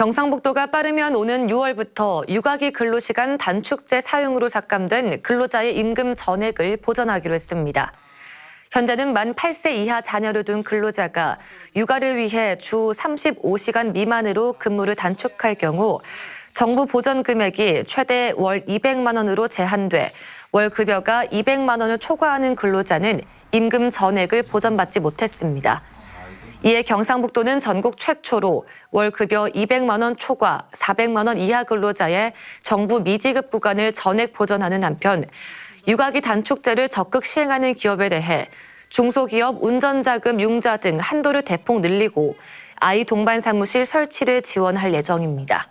경상북도가 빠르면 오는 6월부터 육아기 근로시간 단축제 사용으로 삭감된 근로자의 임금 전액을 보전하기로 했습니다. 현재는 만 8세 이하 자녀를 둔 근로자가 육아를 위해 주 35시간 미만으로 근무를 단축할 경우 정부 보전 금액이 최대 월 200만 원으로 제한돼 월 급여가 200만 원을 초과하는 근로자는 임금 전액을 보전받지 못했습니다. 이에 경상북도는 전국 최초로 월 급여 200만 원 초과 400만 원 이하 근로자의 정부 미지급 구간을 전액 보전하는 한편 육아기 단축제를 적극 시행하는 기업에 대해 중소기업 운전자금 융자 등 한도를 대폭 늘리고 아이 동반 사무실 설치를 지원할 예정입니다.